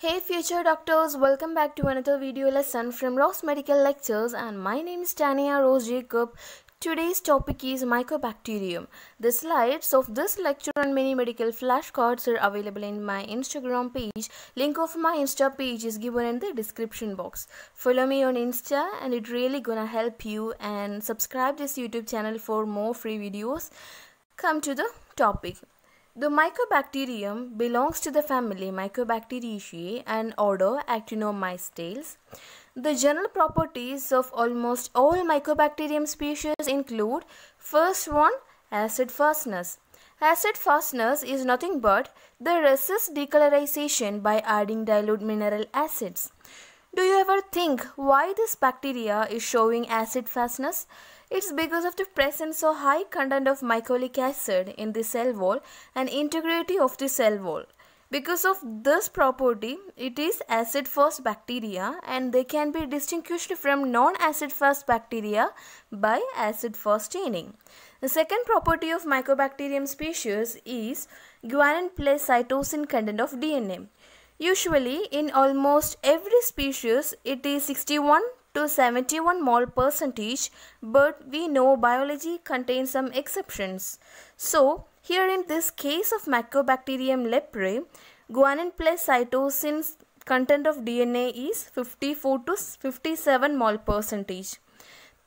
Hey future doctors, welcome back to another video lesson from Ross Medical Lectures and my name is Tania Rose Jacob. Today's topic is Mycobacterium. The slides of this lecture and many medical flashcards are available in my Instagram page. Link of my Insta page is given in the description box. Follow me on Insta and it really gonna help you and subscribe this YouTube channel for more free videos. Come to the topic. The Mycobacterium belongs to the family Mycobacteriaceae and order Actinomycetes. The general properties of almost all Mycobacterium species include first one acid fastness. Acid fastness is nothing but the resist decolorization by adding dilute mineral acids. Do you ever think why this bacteria is showing acid fastness? It's because of the presence of high content of mycolic acid in the cell wall and integrity of the cell wall. Because of this property, it is acid-fast bacteria and they can be distinguished from non-acid-fast bacteria by acid-fast staining. The second property of Mycobacterium species is guanin plus cytosine content of DNA. Usually, in almost every species, it is 61 to 71 mol percentage but we know biology contains some exceptions. So here in this case of Mycobacterium leprae, guanin plus cytosine content of DNA is 54 to 57 mol percentage.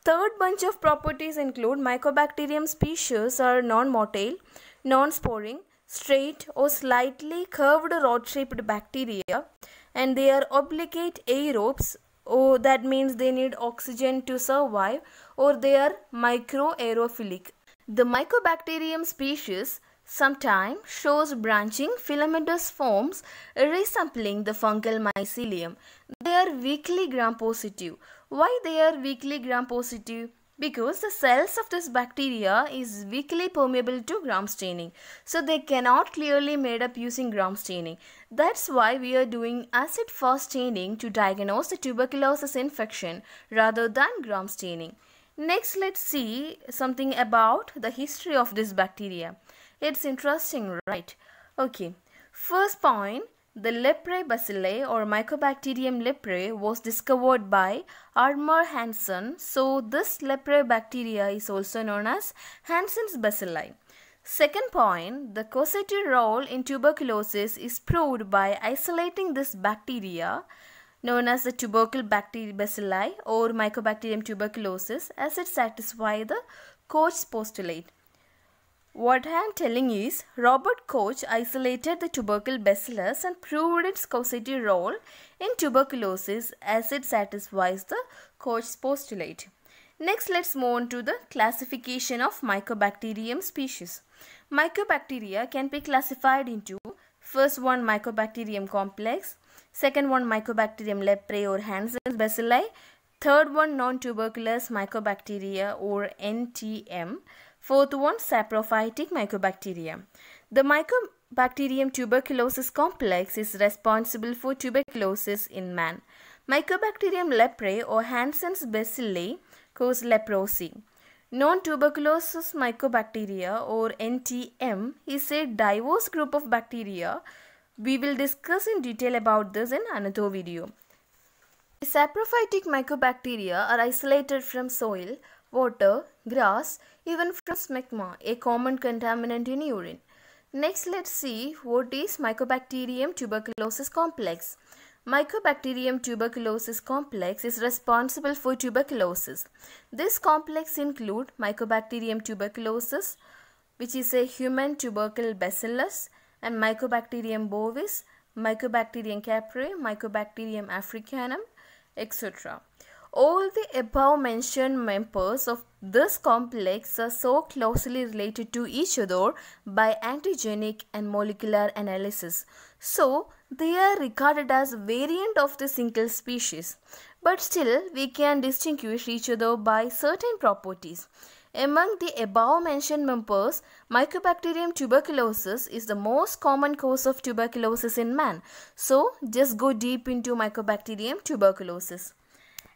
Third bunch of properties include Mycobacterium species are non-motile, non-sporing, straight or slightly curved rod-shaped bacteria and they are obligate aerobes oh that means they need oxygen to survive or they are microaerophilic the mycobacterium species sometimes shows branching filamentous forms resembling the fungal mycelium they are weakly gram positive why they are weakly gram positive because the cells of this bacteria is weakly permeable to gram staining. So they cannot clearly made up using gram staining. That's why we are doing acid fast staining to diagnose the tuberculosis infection rather than gram staining. Next, let's see something about the history of this bacteria. It's interesting, right? Okay, first point, the leprae bacilli or Mycobacterium leprae was discovered by Armour Hansen. So this leprae bacteria is also known as Hansen's bacilli. Second point, the causative role in tuberculosis is proved by isolating this bacteria known as the tubercle bacilli or Mycobacterium tuberculosis as it satisfies the Koch's postulate. What I am telling is, Robert Koch isolated the tubercle bacillus and proved its causative role in tuberculosis as it satisfies the Koch's postulate. Next, let's move on to the classification of Mycobacterium species. Mycobacteria can be classified into first one Mycobacterium complex, second one Mycobacterium leprae or Hansen's bacilli, third one non-tuberculous Mycobacteria or NTM, Fourth one, saprophytic mycobacterium. The mycobacterium tuberculosis complex is responsible for tuberculosis in man. Mycobacterium leprae or Hansen's bacilli cause leprosy. Non-tuberculosis mycobacteria or NTM is a diverse group of bacteria. We will discuss in detail about this in another video. Saprophytic mycobacteria are isolated from soil water, grass, even from smegma, a common contaminant in urine. Next, let's see what is Mycobacterium tuberculosis complex. Mycobacterium tuberculosis complex is responsible for tuberculosis. This complex include Mycobacterium tuberculosis, which is a human tubercle bacillus, and Mycobacterium bovis, Mycobacterium caprae, Mycobacterium africanum, etc. All the above mentioned members of this complex are so closely related to each other by antigenic and molecular analysis. So, they are regarded as variant of the single species. But still, we can distinguish each other by certain properties. Among the above mentioned members, Mycobacterium tuberculosis is the most common cause of tuberculosis in man. So, just go deep into Mycobacterium tuberculosis.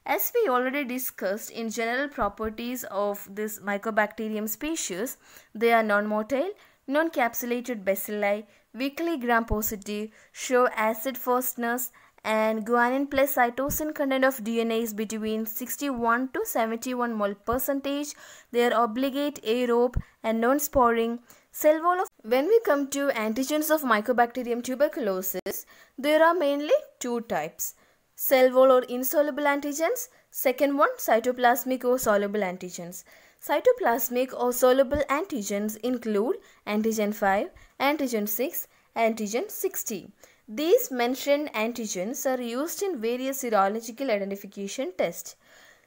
As we already discussed in general properties of this Mycobacterium species, they are non-motile, non-capsulated bacilli, weakly gram-positive, show acid firstness and guanine plus cytosine content of DNA is between 61 to 71 mol percentage. They are obligate, aerobe and non-sporing. Cell wall of when we come to antigens of Mycobacterium tuberculosis, there are mainly two types cell wall or insoluble antigens. Second one, cytoplasmic or soluble antigens. Cytoplasmic or soluble antigens include antigen 5, antigen 6, antigen 60. These mentioned antigens are used in various serological identification tests.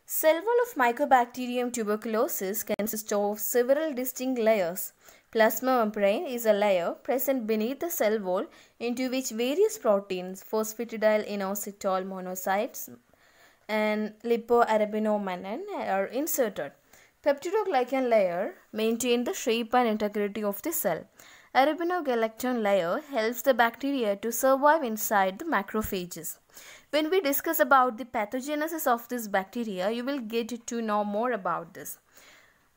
Cell wall of Mycobacterium tuberculosis consists of several distinct layers. Plasma membrane is a layer present beneath the cell wall into which various proteins, phosphatidyl inositol monocytes and lipoarabinomannan are inserted. Peptidoglycan layer maintain the shape and integrity of the cell. Arabinogalactan layer helps the bacteria to survive inside the macrophages. When we discuss about the pathogenesis of this bacteria, you will get to know more about this.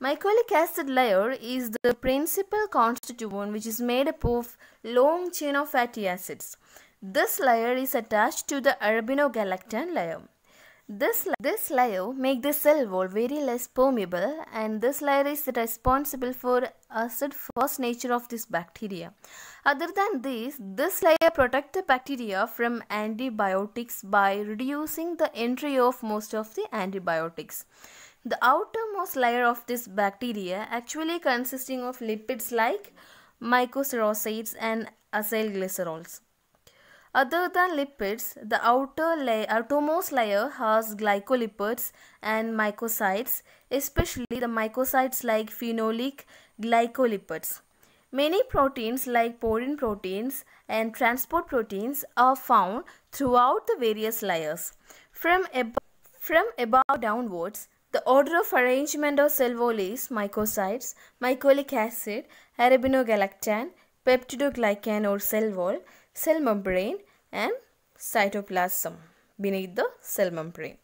Mycolic acid layer is the principal constituent which is made up of long chain of fatty acids. This layer is attached to the arabinogalactan layer. This, this layer make the cell wall very less permeable and this layer is responsible for acid first nature of this bacteria. Other than this, this layer protect the bacteria from antibiotics by reducing the entry of most of the antibiotics. The outermost layer of this bacteria actually consisting of lipids like mycocerocides and acylglycerols. Other than lipids, the outer layer, outermost layer has glycolipids and mycosides, especially the mycosides like phenolic glycolipids. Many proteins like porin proteins and transport proteins are found throughout the various layers. From, ab from above downwards, the order of arrangement of cell wall is mycocytes, mycolic acid, arabinogalactan, peptidoglycan or cell wall, cell membrane and cytoplasm beneath the cell membrane.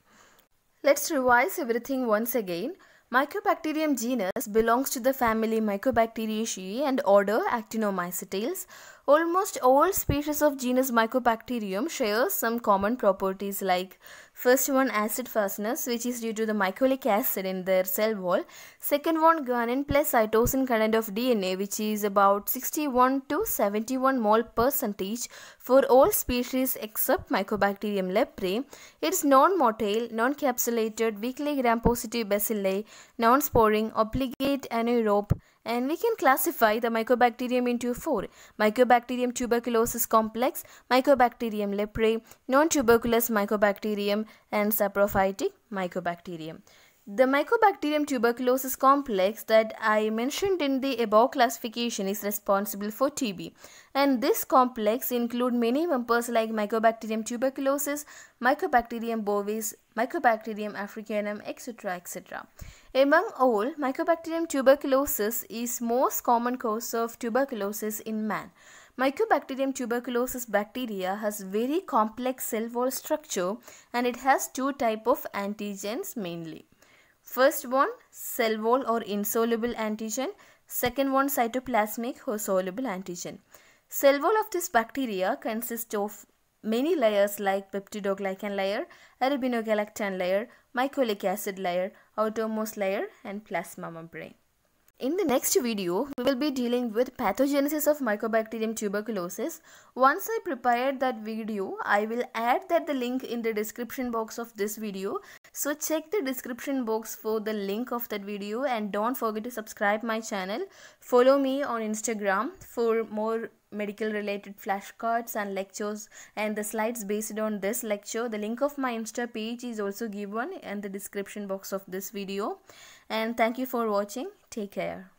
Let's revise everything once again. Mycobacterium genus belongs to the family Mycobacteriaceae and order Actinomycetales. Almost all species of genus Mycobacterium share some common properties like First one acid fastness which is due to the mycolic acid in their cell wall. Second one guanine plus cytosine content of DNA which is about 61 to 71 mole percentage for all species except Mycobacterium leprae. It's non-motile, non-capsulated, weakly gram-positive bacilli, non-sporing, obligate anaerobe and we can classify the Mycobacterium into four Mycobacterium tuberculosis complex, Mycobacterium leprae, non tuberculous Mycobacterium, and saprophytic Mycobacterium. The Mycobacterium tuberculosis complex that I mentioned in the above classification is responsible for TB. And this complex include many members like Mycobacterium tuberculosis, Mycobacterium bovis, Mycobacterium africanum, etc. etc. Among all, Mycobacterium tuberculosis is most common cause of tuberculosis in man. Mycobacterium tuberculosis bacteria has very complex cell wall structure and it has two type of antigens mainly. First one cell wall or insoluble antigen. Second one cytoplasmic or soluble antigen. Cell wall of this bacteria consists of many layers like peptidoglycan layer, arabinogalactan layer, mycolic acid layer, outermost layer and plasma membrane. In the next video, we will be dealing with pathogenesis of Mycobacterium tuberculosis. Once I prepared that video, I will add that the link in the description box of this video. So check the description box for the link of that video and don't forget to subscribe my channel. Follow me on Instagram for more medical related flashcards and lectures and the slides based on this lecture. The link of my Insta page is also given in the description box of this video and thank you for watching take care